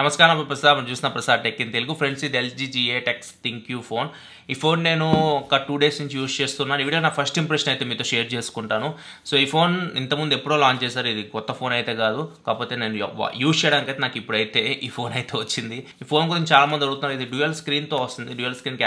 నమస్కారం ప్రసాద్ మనం చూసిన Prasad tech in Telugu friends ఇది LG G eight X ThinQ phone ఈ ఫోన్ నేను ఒక టూ డేస్ నుంచి యూస్ చేస్తున్నాను ఈ వీడియో నా ఫస్ట్ ఇంప్రెషన్ అయితే మీతో షేర్ చేసుకుంటాను సో ఈ ఫోన్ ఇంతకుముందు ఎప్పుడో లాంచ్ చేశారు ఇది కొత్త ఫోన్ అయితే కాదు కాకపోతే నేను యూస్ చేయడానికి అయితే నాకు ఇప్పుడైతే ఈ ఫోన్ అయితే వచ్చింది ఈ ఫోన్ గురించి చాలా మంది అడుగుతున్నారు ఇది డ్యూయల్ స్క్రీన్తో వస్తుంది డ్యూయల్ స్క్రీన్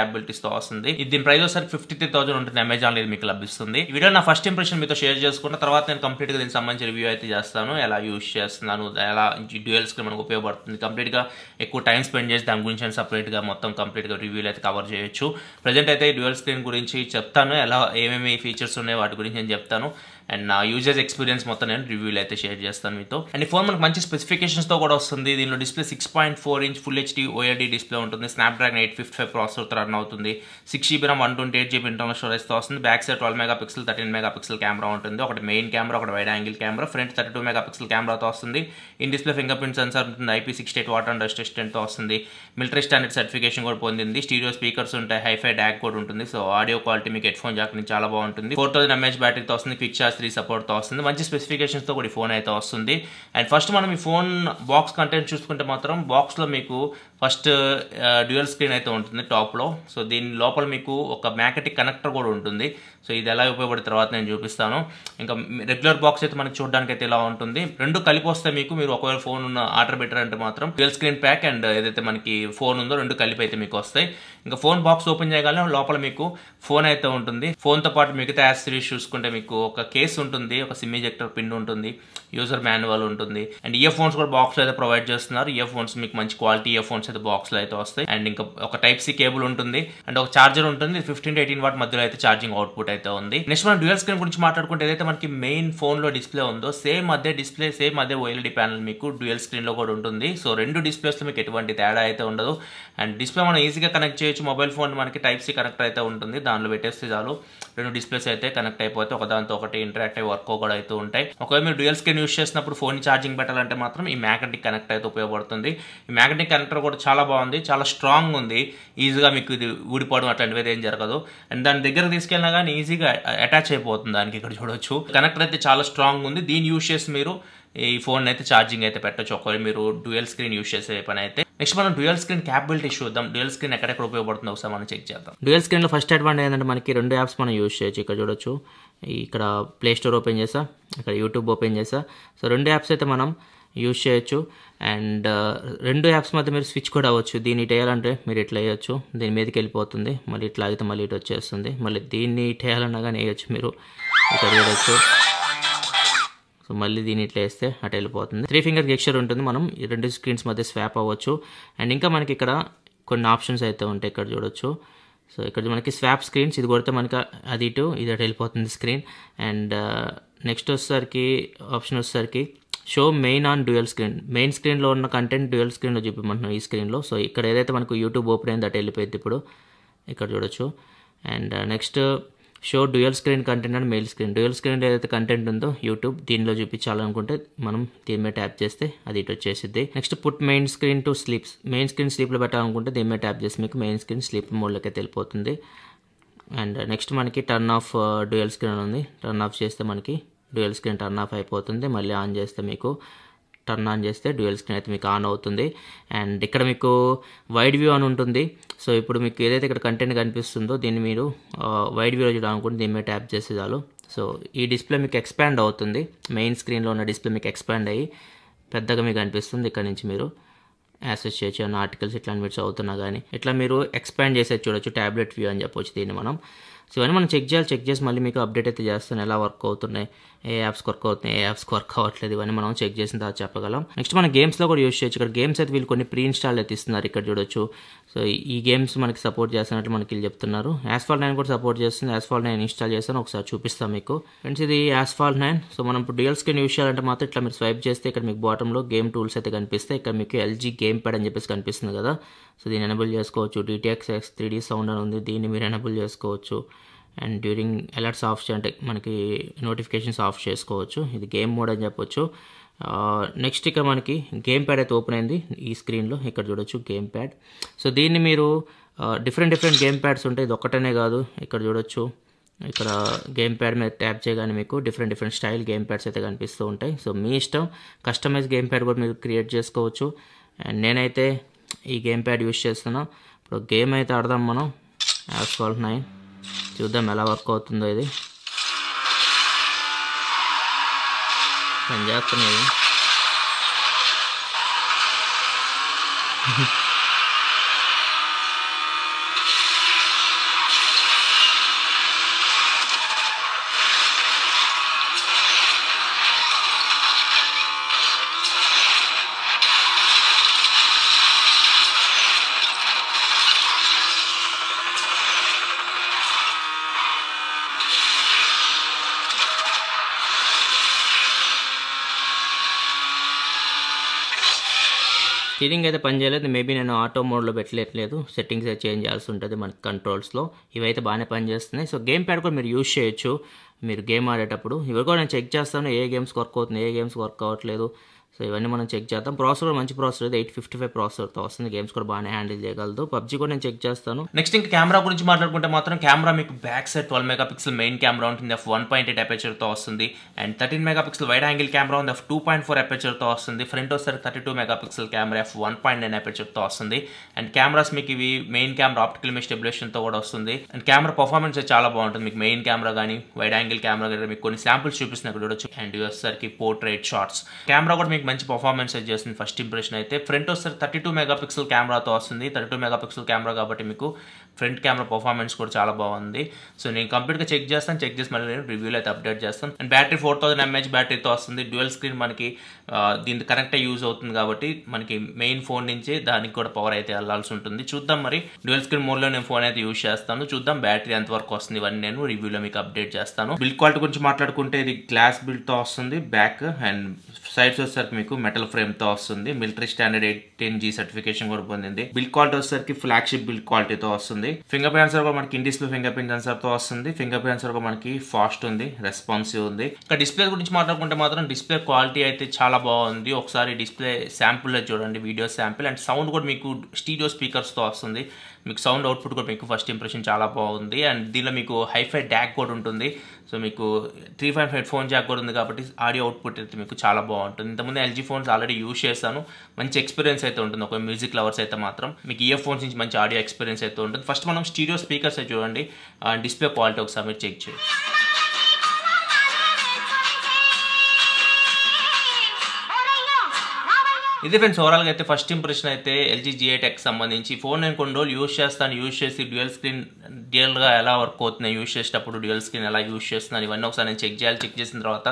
తో వస్తుంది ఇది దీని ప్రైస్ ఒకసారి ఫిఫ్టీ త్రీ థౌసండ్ ఉంటుంది అమెజాన్ ఇది మీకు లభిస్తుంది ఈ వీడియో నా ఫస్ట్ ఇంప్రెషన్ మీతో షేర్ చేసుకున్న తర్వాత నేను కంప్లీట్గా దీనికి సంబంధించి రివ్యూ అయితే చేస్తాను ఎలా యూస్ చేస్తున్నాను ఎలా డ్యూయల్ స్క్రీన్ మనకు ఉపయోగపడుతుంది కంప్లీట్గా ఎక్కువ టైం స్పెండ్ చేసి దాని గురించి సపరేట్గా మొత్తం కంప్లీట్గా రివ్యూలు అయితే కవర్ చేయొచ్చు ప్రజెంట్ అయితే డ్యూయల్ స్క్రీన్ గురించి చెప్తాను ఎలా ఏమేమి ఫీచర్స్ ఉన్నాయో వాటి గురించి నేను చెప్తాను అండ్ నా యూజర్స్ ఎక్స్పీరియన్స్ మొత్తం నేను రివ్యూలు అయితే షేర్ చేస్తాను మీతో అండ్ ఈ ఫోన్ మనకు మంచి తో కూడా వస్తుంది దీనిలో display six point four inch full HD OLED display ఉంటుంది Snapdragon eight fifty five ప్రాసెసర్తో రన్ అవుతుంది six GB RAM one twenty eight GB internal తో వస్తుంది back side twelve mega megapixel thirteen mega pixel camera ఉంటుంది ఒకటి main camera ఒకటి wide angle camera front thirty two mega megapixel కెమెరాతో వస్తుంది in display fingerprint sensor ఉంటుంది IP sixty eight water and తో వస్తుంది మిలిటరీ స్టాండర్డ్ సర్టిఫికేషన్ కూడా పొందింది స్టీరియో స్పీకర్స్ ఉంటాయి హైఫై డాక్ కూడా ఉంటుంది సో ఆడియో క్వాలిటీ మీకు హెడ్ ఫోన్ జాక్ నుంచి చాలా బాగుంటుంది ఫోర్ థౌసండ్ ఎంఏహెచ్ బ్యాటరీతో వస్తుంది క్విక్ త్రీ సపోర్ట్తో వస్తుంది మంచి స్పెసిఫికేషన్స్తో కూడా ఈ ఫోన్ అయితే వస్తుంది అండ్ ఫస్ట్ మనం ఈ ఫోన్ బాక్స్ కంటెంట్ చూసుకుంటే మాత్రం బాక్స్లో మీకు ఫస్ట్ డ్యూయల్ స్క్రీన్ అయితే ఉంటుంది టాప్లో సో దీని లోపల మీకు ఒక మ్యాగ్నెటిక్ కనెక్టర్ కూడా ఉంటుంది సో ఇది ఎలా ఉపయోగపడే తర్వాత నేను చూపిస్తాను ఇంకా రెగ్యులర్ బాక్స్ అయితే మనకి చూడడానికి అయితే ఇలా ఉంటుంది రెండు కలిపి వస్తే మీకు మీరు ఒకవేళ ఫోన్ ఉన్న ఆర్డర్ పెట్టారంటే మాత్రం డ్యూయల్ స్క్రీన్ ప్యాక్ అండ్ ఏదైతే మనకి ఫోన్ ఉందో రెండు కలిపి అయితే మీకు వస్తాయి ఇంకా ఫోన్ బాక్స్ ఓపెన్ చేయగానే లోపల మీకు ఫోన్ అయితే ఉంటుంది ఫోన్తో పాటు మిగతా యాక్సరీస్ చూసుకుంటే మీకు ఒక కేస్ ఉంటుంది ఒక సిమ్ ఎజెక్టర్ పిన్ ఉంటుంది యూజర్ మాన్యువల్ ఉంటుంది అండ్ ఇయర్ ఫోన్స్ కూడా బాక్స్ అయితే ప్రొవైడ్ చేస్తున్నారు ఇయర్ ఫోన్స్ మీకు మంచి క్వాలిటీ ఇయర్ ఫోన్స్ బాక్స్ బాక్స్లో అయితే వస్తాయి అండ్ ఇంకా ఒక టైప్ సి కేబుల్ ఉంటుంది అండ్ ఒక చార్జర్ ఉంటుంది ఫిఫ్టీన్ టు ఎయిటీన్ వాట్ మధ్యలో అయితే ఛార్జింగ్ అవుట్పుట్ అయితే ఉంది నెక్స్ట్ మనం డ్యూయల్ స్క్రీన్ గురించి మాట్లాడుకుంటే ఏదైతే మనకి మెయిన్ ఫోన్లో డిస్ప్లే ఉందో సేమ్ అదే డిస్ప్లే సేమ్ అదే ఓఎల్ఈడి ప్యానల్ మీకు డ్యూయల్ స్క్రీన్లో కూడా ఉంటుంది సో రెండు లో మీకు ఎటువంటి తేడా అయితే ఉండదు అండ్ డిస్ప్లే మనం ఈజీగా కనెక్ట్ చేయొచ్చు మొబైల్ ఫోన్ మనకి టైప్ సి కనెక్ట్ అయితే ఉంటుంది దానిలో పెట్టేస్తే చాలు రెండు డిస్ప్లేస్ అయితే కనెక్ట్ అయిపోతే దాంతో ఒకటి ఇంటరాక్ట్ అయ్యి వర్క్ కూడా అయితే ఉంటాయి ఒకవేళ మీరు డ్యూయల్ స్క్రీన్ యూస్ చేసినప్పుడు ఫోన్ ఛార్జింగ్ పెట్టాలంటే మాత్రం ఈ మ్యాగ్నెటిక్ కనెక్ట్ అయితే ఉపయోగపడుతుంది ఈ మ్యాగ్నెటిక్ కనెక్టర్ కూడా కూడా చాలా బాగుంది చాలా స్ట్రాంగ్ ఉంది ఈజీగా మీకు ఇది ఊడిపోవడం అట్లాంటివి ఏం జరగదు అండ్ దాని దగ్గర తీసుకెళ్ళినా కానీ ఈజీగా అటాచ్ అయిపోతుంది దానికి ఇక్కడ చూడవచ్చు కనెక్టర్ అయితే చాలా స్ట్రాంగ్ ఉంది దీన్ని యూజ్ చేసి మీరు ఈ ఫోన్ అయితే ఛార్జింగ్ అయితే పెట్టచ్చు ఒకవేళ మీరు డ్యూయల్ స్క్రీన్ యూస్ చేసే పని అయితే నెక్స్ట్ మనం డ్యూయల్ స్క్రీన్ క్యాపబిలిటీ చూద్దాం డ్యూయల్ స్క్రీన్ ఎక్కడెక్కడ ఉపయోగపడుతుందో ఒకసారి మనం చెక్ చేద్దాం డ్యూయల్ స్క్రీన్లో ఫస్ట్ అడ్వాంటేజ్ ఏంటంటే మనకి రెండు యాప్స్ మనం యూస్ చేయొచ్చు ఇక్కడ చూడొచ్చు ఇక్కడ ప్లే స్టోర్ ఓపెన్ చేసా ఇక్కడ యూట్యూబ్ ఓపెన్ చేసా సో రెండు యాప్స్ అయితే మనం యూజ్ చేయొచ్చు అండ్ రెండు యాప్స్ మధ్య మీరు స్విచ్ కూడా అవ్వచ్చు దీన్ని ఇటు వేయాలంటే మీరు ఇట్లా వేయచ్చు దీని మీదకి వెళ్ళిపోతుంది మళ్ళీ ఇట్లా ఆగితే మళ్ళీ ఇటు వచ్చేస్తుంది మళ్ళీ దీన్ని ఇటు వేయాలన్నా కానీ వేయచ్చు మీరు ఇక్కడ వేయచ్చు సో మళ్ళీ దీన్ని ఇట్లా వేస్తే అటు వెళ్ళిపోతుంది త్రీ ఫింగర్ గెక్చర్ ఉంటుంది మనం ఈ రెండు స్క్రీన్స్ మధ్య స్వాప్ అవ్వచ్చు అండ్ ఇంకా మనకి ఇక్కడ కొన్ని ఆప్షన్స్ అయితే ఉంటాయి ఇక్కడ చూడొచ్చు సో ఇక్కడ మనకి స్వాప్ స్క్రీన్స్ ఇది కొడితే మనకి అది ఇటు ఇది అటు వెళ్ళిపోతుంది స్క్రీన్ అండ్ నెక్స్ట్ వచ్చేసరికి ఆప్షన్ వచ్చేసరికి show main on dual screen main స్క్రీన్లో ఉన్న కంటెంట్ డ్యూయల్ స్క్రీన్లో చూపిమంటున్నాం ఈ స్క్రీన్లో సో ఇక్కడ ఏదైతే మనకు యూట్యూబ్ ఓపెన్ అయిందో అటు వెళ్ళిపోయింది ఇప్పుడు ఇక్కడ చూడొచ్చు and next uh, uh, show dual screen content and main screen dual స్క్రీన్లో ఏదైతే కంటెంట్ ఉందో యూట్యూబ్ దీనిలో చూపించాలనుకుంటే మనం దీని మీద ట్యాప్ చేస్తే అది ఇటు వచ్చేసిద్ది next put main screen to sleeps main screen స్లీప్లో పెట్టాలనుకుంటే దీని మీద ట్యాప్ చేసి మీకు మెయిన్ స్క్రీన్ స్లీప్ మోడ్లోకి వెళ్ళిపోతుంది అండ్ నెక్స్ట్ uh, మనకి టర్న్ ఆఫ్ డ్యూయల్ స్క్రీన్ ఉంది టర్న్ ఆఫ్ చేస్తే మనకి డ్యూయల్ స్క్రీన్ టర్న్ ఆఫ్ అయిపోతుంది మళ్ళీ ఆన్ చేస్తే మీకు టర్న్ ఆన్ చేస్తే డ్యూయల్ స్క్రీన్ అయితే మీకు ఆన్ అవుతుంది అండ్ ఇక్కడ మీకు వైడ్ వ్యూ అని ఉంటుంది సో ఇప్పుడు మీకు ఏదైతే ఇక్కడ కంటెంట్ కనిపిస్తుందో దీన్ని మీరు వైడ్ వ్యూలో చూడాలనుకుంటే దీని మీద ట్యాప్ చేసి చాలు సో ఈ డిస్ప్లే మీకు ఎక్స్పాండ్ అవుతుంది మెయిన్ స్క్రీన్లో ఉన్న డిస్ప్లే మీకు ఎక్స్పాండ్ అయ్యి పెద్దగా మీకు అనిపిస్తుంది ఇక్కడ నుంచి మీరు యాసెస్ చేయొచ్చు అన్న ఆర్టికల్స్ ఇట్లా మీరు చదువుతున్నా కానీ ఇట్లా మీరు ఎక్స్పాండ్ చేసేది చూడొచ్చు ట్యాబ్లెట్ వ్యూ అని చెప్పొచ్చు దీన్ని మనం సో ఇవన్నీ మనం చెక్ చేయాలి చెక్ చేసి మళ్ళీ మీకు అప్డేట్ అయితే చేస్తాను ఎలా వర్క్ అవుతున్నాయి ఏ యాప్స్ వర్క్ అవుతున్నాయి ఏ యాప్స్ వర్క్ అవ్వట్లేదు ఇవన్నీ మనం చెక్ చేసిన తర్వాత చెప్పగలం నెక్స్ట్ మన గేమ్స్లో కూడా యూస్ చేయొచ్చు ఇక్కడ గేమ్స్ అయితే వీళ్ళు కొన్ని ప్రీ ఇన్స్టాల్ అయితే ఇస్తున్నారు ఇక్కడ చూడొచ్చు సో ఈ గేమ్స్ మనకి సపోర్ట్ చేస్తున్నట్టు మనకి వీళ్ళు చెప్తున్నారు యాస్ఫాల్ నైన్ కూడా సపోర్ట్ చేస్తుంది యాస్ఫాల్ నైన్ ఇన్స్టాల్ చేస్తాను ఒకసారి చూపిస్తాం మీకు ఫ్రెండ్స్ ఇది యాస్ఫాల్ నైన్ సో మనం ఇప్పుడు డ్యూయల్ స్క్రీన్ యూస్ చేయాలంటే మాత్రం ఇట్లా మీరు స్వైప్ చేస్తే ఇక్కడ మీకు బాటంలో గేమ్ టూల్స్ అయితే కనిపిస్తాయి ఇక్కడ మీకు ఎల్జీ గేమ్ ప్యాడ్ అని చెప్పేసి కనిపిస్తుంది కదా సో దీన్ని ఎనబుల్ చేసుకోవచ్చు డిటిఎక్స్ ఎక్స్ త్రీ సౌండ్ అని ఉంది దీన్ని మీరు ఎనబుల్ చేసుకోవచ్చు అండ్ డ్యూరింగ్ అలర్ట్స్ ఆఫ్ అంటే మనకి నోటిఫికేషన్స్ ఆఫ్ చేసుకోవచ్చు ఇది గేమ్ మోడ్ అని చెప్పొచ్చు నెక్స్ట్ ఇక్కడ మనకి గేమ్ ప్యాడ్ అయితే ఓపెన్ అయింది ఈ స్క్రీన్లో ఇక్కడ చూడొచ్చు గేమ్ ప్యాడ్ సో దీన్ని మీరు డిఫరెంట్ డిఫరెంట్ గేమ్ ప్యాడ్స్ ఉంటాయి ఇది ఒక్కటనే కాదు ఇక్కడ చూడొచ్చు ఇక్కడ గేమ్ ప్యాడ్ మీద ట్యాప్ చేయగానే మీకు different different style game pads అయితే కనిపిస్తూ ఉంటాయి సో మీ ఇష్టం కస్టమైజ్ గేమ్ ప్యాడ్ కూడా మీరు క్రియేట్ చేసుకోవచ్చు అండ్ నేనైతే ఈ గేమ్ ప్యాడ్ యూస్ చేస్తున్నాను ఇప్పుడు గేమ్ అయితే ఆడదాం మనం యాప్ కాల్ నైన్ చూద్దాం ఎలా వర్క్ అవుతుందో ఇది పనిచేస్తున్నాయి స్టీరింగ్ అయితే పనిచేయలేదు మేబీ నేను ఆటో మోడ్లో పెట్టలేదు సెట్టింగ్స్ అయితే చేంజ్ చేయాల్సి ఉంటుంది మన కంట్రోల్స్లో ఇవైతే బాగానే పనిచేస్తున్నాయి సో గేమ్ ప్యాడ్ కూడా మీరు యూజ్ చేయొచ్చు మీరు గేమ్ ఆడేటప్పుడు ఇవి కూడా నేను చెక్ చేస్తాను ఏ గేమ్స్ వర్క్ అవుతుంది ఏ గేమ్స్ వర్క్ అవ్వట్లేదు సో ఇవన్నీ మనం చెక్ చేద్దాం ప్రాసెసర్ మంచి ప్రాసెసర్ ఎయిట్ ఫిఫ్టీ ఫైవ్ ప్రాసెసర్తో వస్తుంది గేమ్స్ కూడా బాగానే హ్యాండిల్ చేయగలదు పబ్జీ కూడా నేను చెక్ చేస్తాను నెక్స్ట్ ఇంకా కెమెరా గురించి మాట్లాడుకుంటే మాత్రం కెమెరా మీకు back side twelve mega pixel main camera ఉంటుంది ఎఫ్ వన్ పాయింట్ ఎయిట్ అపెచర్తో వస్తుంది and thirteen mega pixel wide angle camera ఉంది ఎఫ్ టూ పాయింట్ ఫోర్ అపెచర్తో వస్తుంది ఫ్రంట్ వస్తారు thirty two mega pixel camera F one point nine అపెచర్తో వస్తుంది and cameras మీకు ఇవి మెయిన్ కెమెరా ఆప్టికల్ స్టెబిలేషన్తో కూడా వస్తుంది అండ్ కెమెరా పర్ఫార్మెన్స్ చాలా బాగుంటుంది మీకు మెయిన్ కెమెరా కానీ వైడ్ యాంగిల్ కెమెరా కానీ మీకు కొన్ని శాంపుల్స్ చూపిస్తున్నాయి ఇక్కడ చూడొచ్చు అండ్ యూఎస్ఆర్కి షార్ట్స్ కెమెరా కూడా మీకు మనకి మంచి పర్ఫార్మెన్స్ చేస్తుంది ఫస్ట్ ఇంప్రెషన్ అయితే ఫ్రంట్ వస్తే థర్టీ టూ మెగాపిక్సెల్ కెమెరాతో వస్తుంది థర్టీ టూ మెగాపిక్సెల్ కెమెరా కాబట్టి మీకు ఫ్రంట్ కెమెరా పర్ఫార్మెన్స్ కూడా చాలా బాగుంది సో నేను కంప్లీట్గా చెక్ చేస్తాను చెక్ చేసి మళ్ళీ నేను రివ్యూలో అయితే అప్డేట్ చేస్తాను and battery four thousand MH బ్యాటరీతో వస్తుంది డ్యూయల్ స్క్రీన్ మనకి దీనికి కరెక్ట్గా యూజ్ అవుతుంది కాబట్టి మనకి మెయిన్ ఫోన్ నుంచి దానికి కూడా పవర్ అయితే వెళ్ళాల్సి ఉంటుంది చూద్దాం మరి డ్యూయల్ స్క్రీన్ మోడ్లో నేను ఫోన్ అయితే యూజ్ చేస్తాను చూద్దాం బ్యాటరీ ఎంతవరకు వస్తుంది ఇవన్నీ నేను రివ్యూలో మీకు అప్డేట్ చేస్తాను బిల్డ్ క్వాలిటీ గురించి మాట్లాడుకుంటే ఇది గ్లాస్ బిల్డ్తో వస్తుంది బ్యాక్ అండ్ సైడ్స్ వచ్చేసరికి మీకు మెటల్ ఫ్రేమ్తో వస్తుంది military standard eight ten G certification కూడా పొందింది బిల్డ్ క్వాలిటీ వచ్చేసరికి ఫ్లాగ్షిప్ బిల్డ్ క్వాలిటీతో వస్తుంది వస్తుంది ఫింగర్ ప్రింట్ ఆన్సర్ కూడా మనకి ఇండిస్ప్లే ఫింగర్ ప్రింట్ తో వస్తుంది ఫింగర్ ప్రింట్ ఆన్సర్ కూడా మనకి ఫాస్ట్ ఉంది రెస్పాన్సివ్ ఉంది ఇంకా డిస్ప్లే గురించి మాట్లాడుకుంటే మాత్రం డిస్ప్లే క్వాలిటీ అయితే చాలా బాగుంది ఒకసారి డిస్ప్లే శాంపుల్ చూడండి వీడియో శాంపుల్ అండ్ సౌండ్ కూడా మీకు స్టీడియో స్పీకర్స్తో వస్తుంది మీకు సౌండ్ అవుట్పుట్ కూడా మీకు ఫస్ట్ ఇంప్రెషన్ చాలా బాగుంది అండ్ దీనిలో మీకు హైఫై డ్యాక్ కూడా ఉంటుంది సో మీకు three five five phone jack కూడా ఉంది కాబట్టి ఆడియో అవుట్పుట్ అయితే మీకు చాలా బాగుంటుంది ఇంతకుముందు ఎల్జీ ఫోన్స్ ఆల్రెడీ యూజ్ చేస్తాను మంచి ఎక్స్పీరియన్స్ అయితే ఉంటుంది ఒక మ్యూజిక్ లవర్స్ అయితే మాత్రం మీకు ఇయర్ ఫోన్స్ నుంచి మంచి ఆడియో ఎక్స్పీరియన్స్ అయితే ఉంటుంది ఫస్ట్ మనం స్టీరియో స్పీకర్స్ అయితే చూడండి డిస్ప్లే క్వాలిటీ ఒకసారి మీరు చెక్ చేయండి ఇది ఫ్రెండ్స్ ఓవరాల్గా అయితే ఫస్ట్ ఇంప్రెషన్ అయితే ఎల్జీ జిఏ టెక్ సంబంధించి ఫోన్ నేను కొన్ని రోజులు యూజ్ చేస్తాను యూజ్ చేసి డ్యూయల్ స్క్రీన్ డ్యూయల్గా ఎలా వర్క్ అవుతున్నాయి యూజ్ చేసేటప్పుడు డ్యూయల్ స్క్రీన్ ఎలా యూజ్ చేస్తున్నాను ఇవన్నీ ఒకసారి నేను చెక్ చేయాలి చెక్ చేసిన తర్వాత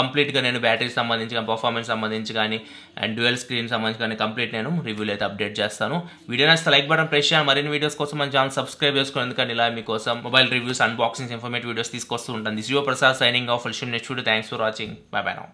కంప్లీట్గా నేను బ్యాటరీకి సంబంధించి కానీ పర్ఫార్మెన్స్ సంబంధించి కానీ అండ్ డ్యూయల్ స్క్రీన్ సంబంధించి కానీ కంప్లీట్ నేను రివ్యూలు అయితే అప్డేట్ చేస్తాను వీడియో నచ్చితే లైక్ బటన్ ప్రెస్ చేయాలి మరిన్ని వీడియోస్ కోసం మన ఛానల్ సబ్స్క్రైబ్ చేసుకోండి ఎందుకంటే ఇలా మీకోసం mobile reviews unboxings informative videos తీసుకొస్తూ ఉంటుంది శివ ప్రసాద్ సైనింగ్ ఆఫ్ ఫుల్ షూన్ నెచ్చుడు thanks for watching bye bye నా